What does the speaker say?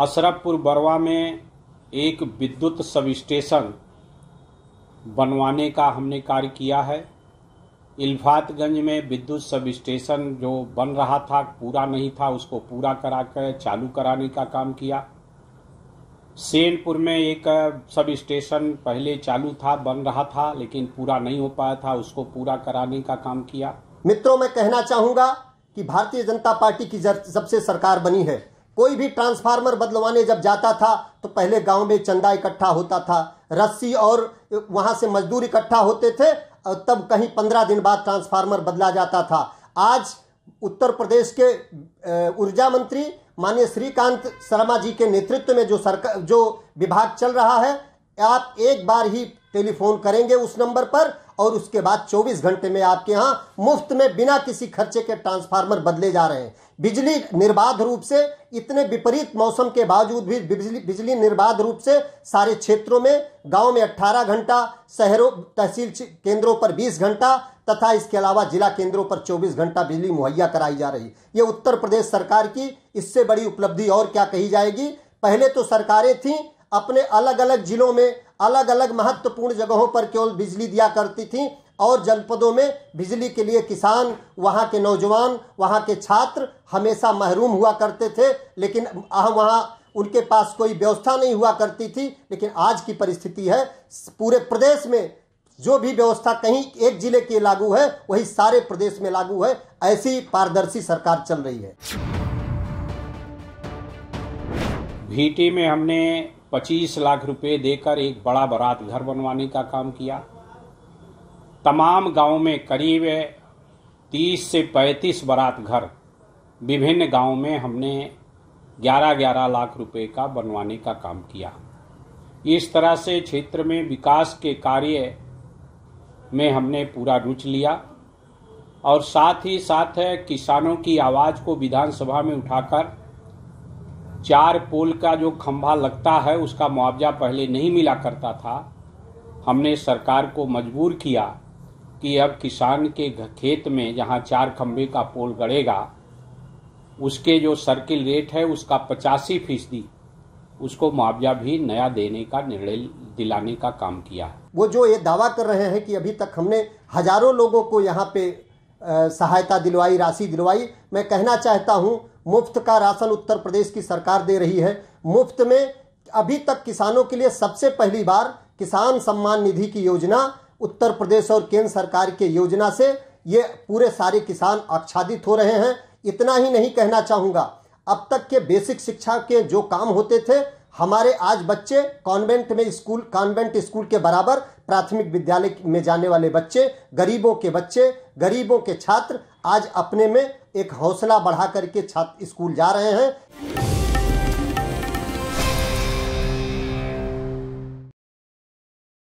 अशरफपुर बरवा में एक विद्युत सब स्टेशन बनवाने का हमने कार्य किया है इल्फातगंज में विद्युत सब स्टेशन जो बन रहा था पूरा नहीं था उसको पूरा करा कर चालू कराने का काम किया सेनपुर में एक सब स्टेशन पहले चालू था बन रहा था लेकिन पूरा नहीं हो पाया था उसको पूरा कराने का काम किया मित्रों मैं कहना चाहूँगा कि भारतीय जनता पार्टी की जब से सरकार बनी है कोई भी ट्रांसफार्मर बदलवाने जब जाता था तो पहले गांव में चंदा इकट्ठा होता था रस्सी और वहां से मजदूर इकट्ठा होते थे और तब कहीं पंद्रह दिन बाद ट्रांसफार्मर बदला जाता था आज उत्तर प्रदेश के ऊर्जा मंत्री माननीय श्रीकांत शर्मा जी के नेतृत्व में जो सरकार जो विभाग चल रहा है आप एक बार ही टेलीफोन करेंगे उस नंबर पर और उसके बाद 24 घंटे में आपके यहाँ मुफ्त में बिना किसी खर्चे के ट्रांसफार्मर बदले जा रहे हैं बिजली निर्बाध रूप से इतने विपरीत मौसम के बावजूद भी बिजली बिजली निर्बाध रूप से सारे क्षेत्रों में गांव में 18 घंटा शहरों तहसील केंद्रों पर 20 घंटा तथा इसके अलावा जिला केंद्रों पर 24 घंटा बिजली मुहैया कराई जा रही ये उत्तर प्रदेश सरकार की इससे बड़ी उपलब्धि और क्या कही जाएगी पहले तो सरकारें थीं अपने अलग अलग जिलों में अलग अलग महत्वपूर्ण जगहों पर केवल बिजली दिया करती थी और जनपदों में बिजली के लिए किसान वहाँ के नौजवान वहाँ के छात्र हमेशा महरूम हुआ करते थे लेकिन वहाँ उनके पास कोई व्यवस्था नहीं हुआ करती थी लेकिन आज की परिस्थिति है पूरे प्रदेश में जो भी व्यवस्था कहीं एक जिले के लागू है वही सारे प्रदेश में लागू है ऐसी पारदर्शी सरकार चल रही है भीटी में हमने पच्चीस लाख रुपए देकर एक बड़ा बारात घर बनवाने का काम किया तमाम गांव में करीब तीस से पैंतीस बारात घर विभिन्न गांव में हमने ग्यारह ग्यारह लाख रुपए का बनवाने का काम किया इस तरह से क्षेत्र में विकास के कार्य में हमने पूरा रुचि लिया और साथ ही साथ है किसानों की आवाज़ को विधानसभा में उठाकर चार पोल का जो खंभा लगता है उसका मुआवजा पहले नहीं मिला करता था हमने सरकार को मजबूर किया कि अब किसान के खेत में जहाँ चार खंभे का पोल गड़ेगा उसके जो सर्किल रेट है उसका पचासी फीसदी उसको मुआवजा भी नया देने का निर्णय दिलाने का काम किया वो जो ये दावा कर रहे हैं कि अभी तक हमने हजारों लोगों को यहाँ पे सहायता दिलवाई राशि दिलवाई मैं कहना चाहता हूँ मुफ्त का राशन उत्तर प्रदेश की सरकार दे रही है मुफ्त में अभी तक किसानों के लिए सबसे पहली बार किसान सम्मान निधि की योजना उत्तर प्रदेश और केंद्र सरकार के योजना से ये पूरे सारे किसान आच्छादित हो रहे हैं इतना ही नहीं कहना चाहूंगा अब तक के बेसिक शिक्षा के जो काम होते थे हमारे आज बच्चे कॉन्वेंट में स्कूल कॉन्वेंट स्कूल के बराबर प्राथमिक विद्यालय में जाने वाले बच्चे गरीबों के बच्चे गरीबों के छात्र आज अपने में एक हौसला बढ़ा करके छात्र स्कूल जा रहे हैं